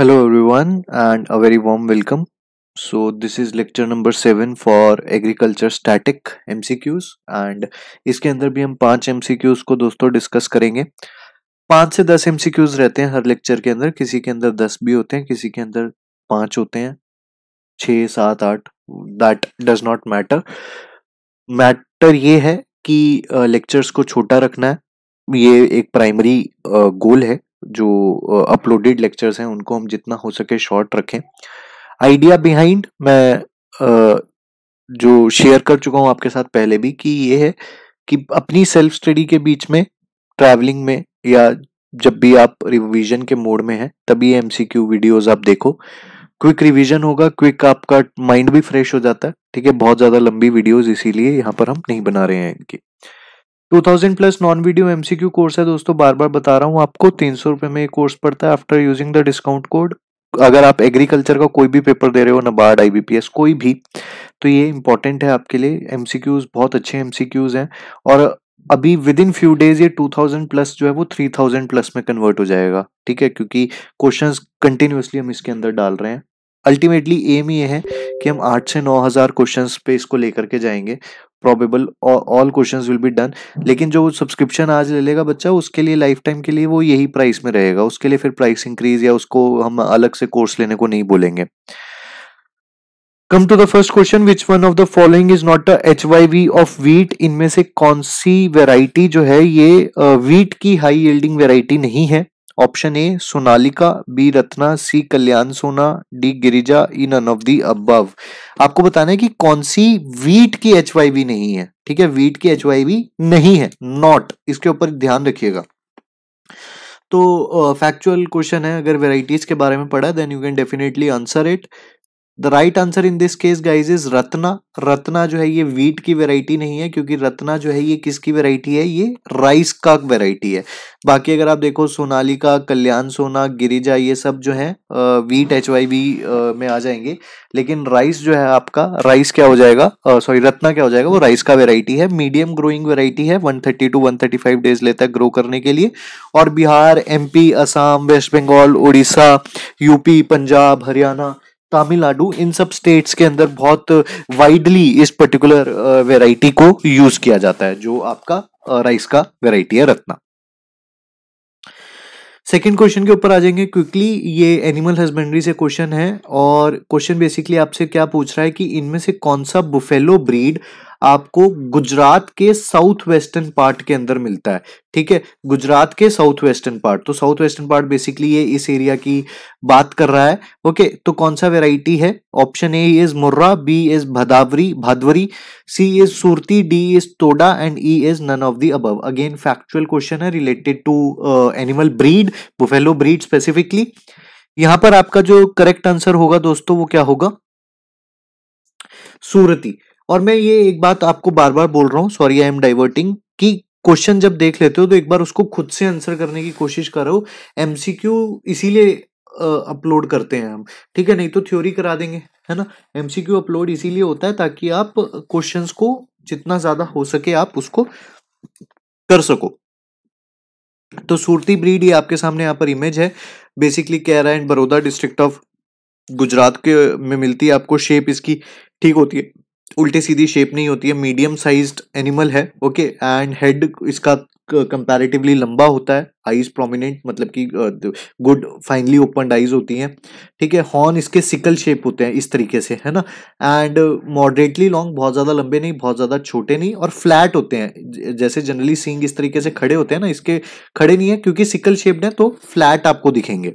Hello everyone and a very warm welcome so this is lecture number seven for agriculture static MCQs and इसके अंदर भी हम पांच MCQs को दोस्तों डिस्कस करेंगे पांच से दस MCQs रहते हैं हर लेक्चर के अंदर किसी के अंदर दस भी होते हैं किसी के अंदर पांच होते हैं छ सात आठ that does not matter matter ये है कि लेक्चर्स को छोटा रखना है ये एक प्राइमरी गोल है जो अपलोडेड लेक्चर्स हैं उनको हम जितना हो सके शॉर्ट रखें आइडिया बिहाइंड मैं जो शेयर कर चुका हूँ आपके साथ पहले भी कि ये है कि अपनी सेल्फ स्टडी के बीच में ट्रैवलिंग में या जब भी आप रिवीजन के मोड में हैं तभी एम सी क्यू वीडियोज आप देखो क्विक रिवीजन होगा क्विक आपका माइंड भी फ्रेश हो जाता है ठीक है बहुत ज़्यादा लंबी वीडियोज इसीलिए यहाँ पर हम नहीं बना रहे हैं इनकी 2000 plus non video MCQ course है दोस्तों बार बार बता रहा हूँ आपको तीन सौ रुपये में ये कोर्स पड़ता है after using the discount code अगर आप एग्रीकल्चर का कोई भी पेपर दे रहे हो नबार्ड आईबीपीएस कोई भी तो ये इंपॉर्टेंट है आपके लिए एमसीक्यूज बहुत अच्छे एमसीक्यूज हैं और अभी विद इन फ्यू डेज ये 2000 प्लस जो है वो 3000 प्लस में कन्वर्ट हो जाएगा ठीक है क्योंकि क्वेश्चन कंटिन्यूसली हम इसके अंदर डाल रहे हैं अल्टीमेटली एम ये है कि हम आठ से नौ हज़ार क्वेश्चन पे इसको लेकर के जाएंगे probable all question will be done लेकिन जो सब्सक्रिप्शन आज ले लेगा बच्चा उसके लिए लाइफ टाइम के लिए वो यही प्राइस में रहेगा उसके लिए फिर प्राइस इंक्रीज या उसको हम अलग से कोर्स लेने को नहीं बोलेंगे come to the first question which one of the following is not H Y V of wheat इनमें से कौन सी वेराइटी जो है ये वीट की हाई यील्डिंग वेराइटी नहीं है option A Sonalika B Ratna C Kalyan Sona D Girija E none of the अब आपको बताना है कि कौन सी वीट की एच नहीं है ठीक है वीट की एच नहीं है नॉट इसके ऊपर ध्यान रखिएगा तो फैक्चुअल uh, क्वेश्चन है अगर वेराइटीज के बारे में पढ़ा then you can definitely answer it the right answer in this case guys is Ratna Ratna जो है ये वीट की वेराइटी नहीं है क्योंकि रत्ना जो है ये किसकी वेराइटी है ये राइस का वेराइटी है बाकी अगर आप देखो सोनालिका कल्याण सोना गिरिजा ये सब जो है वीट एच वाई बी में आ जाएंगे लेकिन राइस जो है आपका राइस क्या हो जाएगा सॉरी रत्ना क्या हो जाएगा वो राइस का वेराइटी है मीडियम ग्रोइंग वेराइटी है one thirty to one thirty five days लेता है ग्रो करने के लिए और Bihar M P Assam West Bengal Orissa UP Punjab Haryana Tamil Nadu इन सब स्टेट्स के अंदर बहुत वाइडली इस पर्टिकुलर वेराइटी uh, को यूज किया जाता है जो आपका राइस uh, का वेराइटी है रत्ना सेकेंड क्वेश्चन के ऊपर आ जाएंगे क्विकली ये एनिमल हस्बेंड्री से क्वेश्चन है और क्वेश्चन बेसिकली आपसे क्या पूछ रहा है कि इनमें से कौन सा बुफेलो ब्रीड आपको गुजरात के साउथ वेस्टर्न पार्ट के अंदर मिलता है ठीक है गुजरात के साउथ वेस्टर्न पार्ट तो साउथ वेस्टर्न पार्ट बेसिकली ये इस एरिया की बात कर रहा है ओके तो कौन सा वेराइटी है option A is Murrah B is Bhadawari Bhadawari C is Surti D is Toda and E is none of the above again factual question है related to animal breed buffalo breed specifically यहां पर आपका जो करेक्ट आंसर होगा दोस्तों वो क्या होगा सूरती और मैं ये एक बात आपको बार बार बोल रहा हूँ सॉरी आई एम डाइवर्टिंग कि क्वेश्चन जब देख लेते हो तो एक बार उसको खुद से आंसर करने की कोशिश करो क्यू इसीलिए अपलोड करते हैं हम ठीक है नहीं तो थ्योरी करा देंगे है ना क्यू अपलोड इसीलिए होता है ताकि आप क्वेश्चंस को जितना ज्यादा हो सके आप उसको कर सको तो सूरती ब्रीड ये आपके सामने यहाँ पर इमेज है बेसिकली कह रहा है बड़ौदा डिस्ट्रिक्ट ऑफ गुजरात के में मिलती है आपको शेप इसकी ठीक होती है उल्टी सीधी शेप नहीं होती है मीडियम साइज एनिमल है ओके एंड हेड इसका कंपैरेटिवली लंबा होता है आईज प्रोमिनेंट मतलब कि गुड फाइनली ओपन आईज होती हैं ठीक है हॉर्न इसके सिकल शेप होते हैं इस तरीके से है ना एंड मॉडरेटली लॉन्ग बहुत ज़्यादा लंबे नहीं बहुत ज़्यादा छोटे नहीं और फ्लैट होते हैं जैसे जनरली सींग इस तरीके से खड़े होते हैं ना इसके खड़े नहीं है क्योंकि सिकल शेप्ड है तो फ्लैट आपको दिखेंगे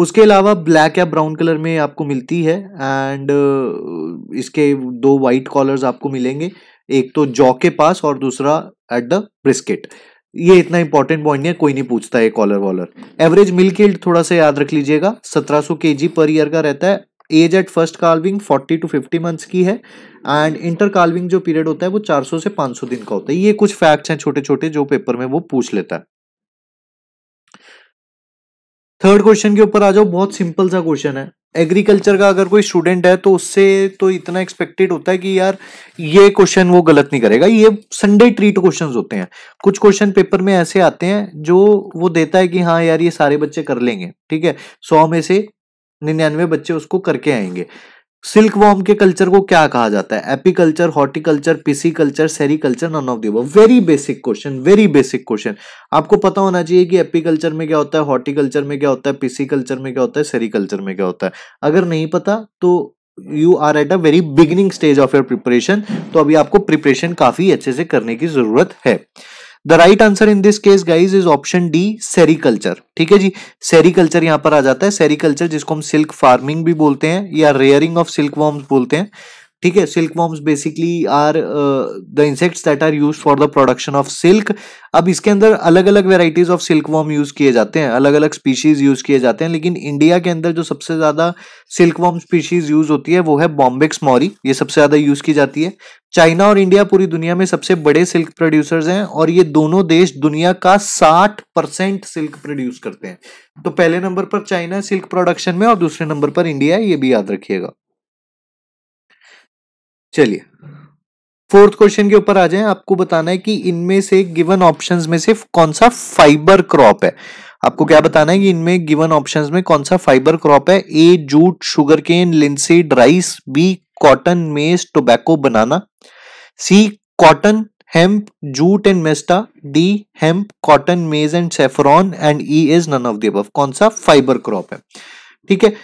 उसके अलावा ब्लैक या ब्राउन कलर में आपको मिलती है एंड uh, इसके दो वाइट कॉलर्स आपको मिलेंगे एक तो जॉ के पास और दूसरा एट द ब्रिस्केट ये इतना इंपॉर्टेंट पॉइंट नहीं है कोई नहीं पूछता है कॉलर वॉलर एवरेज मिल्क एल्ड थोड़ा सा याद रख लीजिएगा सत्रह के जी पर ईयर का रहता है age at first calving 40 to 50 months की है एंड इंटर कार्विंग जो पीरियड होता है वो 400 से 500 दिन का होता है ये कुछ फैक्ट्स हैं छोटे छोटे जो पेपर में वो पूछ लेता है थर्ड क्वेश्चन के ऊपर आ जाओ बहुत सिंपल सा क्वेश्चन है एग्रीकल्चर का अगर कोई स्टूडेंट है तो उससे तो इतना एक्सपेक्टेड होता है कि यार ये क्वेश्चन वो गलत नहीं करेगा ये संडे ट्रीट क्वेश्चन होते हैं कुछ क्वेश्चन पेपर में ऐसे आते हैं जो वो देता है कि हाँ यार ये सारे बच्चे कर लेंगे ठीक है सौ में से निन्यानवे बच्चे उसको करके आएंगे सिल्क वॉर्म के कल्चर को क्या कहा जाता है apiculture horticulture pisciculture sericulture none of the very basic question very basic question आपको पता होना चाहिए कि एपीकल्चर में क्या होता है हॉर्टिकल्चर में क्या होता है पिसी कल्चर में क्या होता है सेरिकल्चर में क्या होता है अगर नहीं पता तो you are at a very beginning stage of your preparation तो अभी आपको प्रिपरेशन काफी अच्छे से करने की जरूरत है the right answer in this case guys is option D sericulture ठीक है जी सेरिकल्चर यहां पर आ जाता है सेरिकल्चर जिसको हम सिल्क फार्मिंग भी बोलते हैं या रेयरिंग ऑफ सिल्क वॉर्म्स बोलते हैं ठीक है silk worms basically are the insects that are use for the production of silk अब इसके अंदर अलग अलग varieties of silk worm use किए जाते हैं अलग अलग स्पीशीज यूज किए जाते हैं लेकिन इंडिया के अंदर जो सबसे ज्यादा सिल्क वॉर्म स्पीशीज यूज होती है वो है बॉम्बेक्स मॉरी ये सबसे ज्यादा यूज की जाती है चाइना और इंडिया पूरी दुनिया में सबसे बड़े सिल्क प्रोड्यूसर्स हैं और ये दोनों देश दुनिया का 60 परसेंट सिल्क प्रोड्यूस करते हैं तो पहले नंबर पर चाइना सिल्क प्रोडक्शन में और दूसरे नंबर पर इंडिया ये भी याद रखिएगा चलिए फोर्थ क्वेश्चन के ऊपर आ जाए आपको बताना है कि इनमें से गिवन ऑप्शंस में से कौन सा फाइबर क्रॉप है आपको क्या बताना है कि इनमें गिवन ऑप्शंस में कौन सा फाइबर क्रॉप है A jute sugar cane linseed rice B cotton maize tobacco banana C cotton hemp jute and mesta D hemp cotton maize and saffron and E is none of the कौन सा fibre crop है ठीक है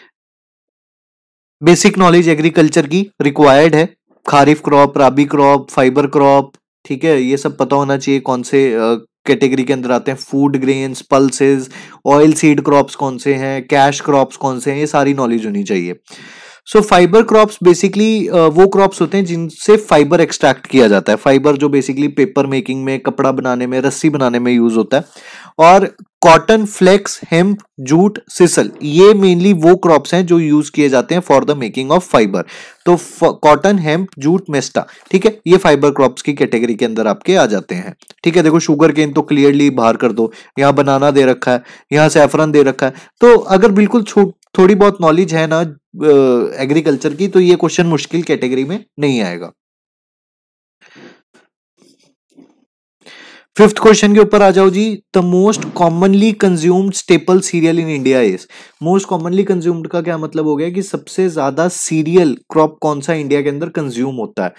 basic knowledge agriculture की required है kharif crop rabi crop fibre crop ठीक है ये सब पता होना चाहिए कौन से कैटेगरी के अंदर आते हैं food grains pulses oil seed crops कौन से हैं कैश क्रॉप्स कौन से हैं ये सारी नॉलेज होनी चाहिए सो फाइबर क्रॉप्स बेसिकली वो क्रॉप्स होते हैं जिनसे फाइबर एक्सट्रैक्ट किया जाता है फाइबर जो बेसिकली पेपर मेकिंग में कपड़ा बनाने में रस्सी बनाने में यूज होता है और cotton flax hemp jute sisal ये मेनली वो क्रॉप्स हैं जो यूज किए जाते हैं for the making of fibre तो कॉटन हेम्प जूट मेस्टा ठीक है ये फाइबर क्रॉप्स की कैटेगरी के अंदर आपके आ जाते हैं ठीक है देखो शुगर केन तो क्लियरली बाहर कर दो यहाँ बनाना दे रखा है यहाँ सेफरन दे रखा है तो अगर बिल्कुल थोड़ी बहुत नॉलेज है ना एग्रीकल्चर की तो ये क्वेश्चन मुश्किल कैटेगरी में नहीं आएगा फिफ्थ क्वेश्चन के ऊपर आ जाओ जी the most commonly consumed staple cereal in India is most commonly consumed का क्या मतलब हो गया कि सबसे ज्यादा सीरियल क्रॉप कौन सा इंडिया के अंदर कंज्यूम होता है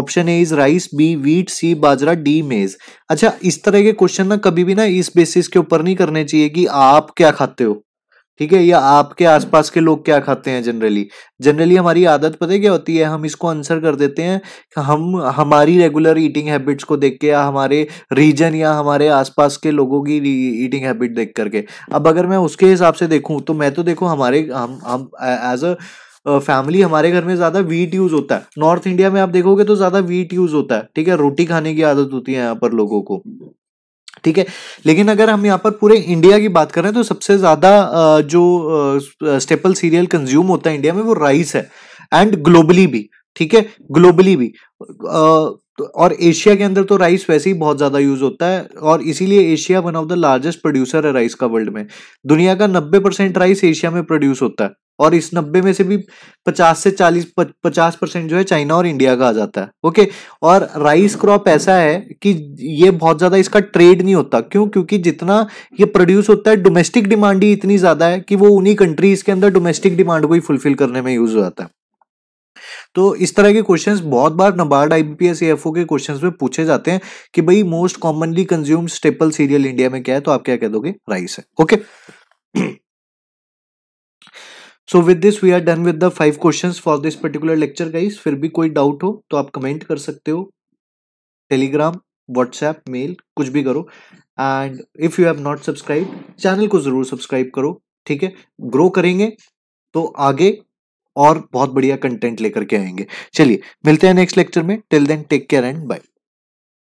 option A is rice B wheat C bajra D maize अच्छा इस तरह के क्वेश्चन ना कभी भी ना इस बेसिस के ऊपर नहीं करने चाहिए कि आप क्या खाते हो ठीक है या आपके आसपास के लोग क्या खाते हैं जनरली जनरली हमारी आदत पता है क्या होती है हम इसको आंसर कर देते हैं हम हमारी रेगुलर ईटिंग हैबिट्स को देख के या हमारे रीजन या हमारे आसपास के लोगों की ईटिंग हैबिट देख करके अब अगर मैं उसके हिसाब से देखूं तो मैं तो देखो हमारे हम हम एज अ फैमिली हमारे घर में ज़्यादा वीट यूज़ होता है नॉर्थ इंडिया में आप देखोगे तो ज़्यादा वीट यूज़ होता है ठीक है रोटी खाने की आदत होती है यहाँ पर लोगों को ठीक है लेकिन अगर हम यहाँ पर पूरे इंडिया की बात करें तो सबसे ज़्यादा जो स्टेपल सीरियल कंज्यूम होता है इंडिया में वो राइस है एंड ग्लोबली भी ठीक है ग्लोबली भी तो और एशिया के अंदर तो राइस वैसे ही बहुत ज़्यादा यूज़ होता है और इसीलिए Asia one of the largest producer है राइस का वर्ल्ड में दुनिया का 90 परसेंट राइस एशिया में प्रोड्यूस होता है और इस नब्बे में से भी पचास से चालीस पचास परसेंट जो है चाइना और इंडिया का आ जाता है ओके और राइस हम्म। क्रॉप ऐसा है कि ये बहुत ज्यादा इसका ट्रेड नहीं होता क्यों क्योंकि जितना ये प्रोड्यूस होता है डोमेस्टिक डिमांड ही इतनी ज्यादा है कि वो उन्हीं कंट्रीज के अंदर डोमेस्टिक डिमांड को ही फुलफिल करने में यूज हो जाता है तो इस तरह के क्वेश्चंस बहुत बार नबार्ड आईबीपीएस एफओ के क्वेश्चंस में पूछे जाते हैं कि भाई most commonly consume staple cereal India में क्या है तो आप क्या कह दोगे राइस है okay so with this we are done with the five question for this particular lecture guys फिर भी कोई डाउट हो तो आप कमेंट कर सकते हो टेलीग्राम व्हाट्सएप मेल कुछ भी करो and if you have not subscribe channel को जरूर सब्सक्राइब करो ठीक है ग्रो करेंगे तो आगे और बहुत बढ़िया कंटेंट लेकर के आएंगे चलिए मिलते हैं नेक्स्ट लेक्चर में till then take care and bye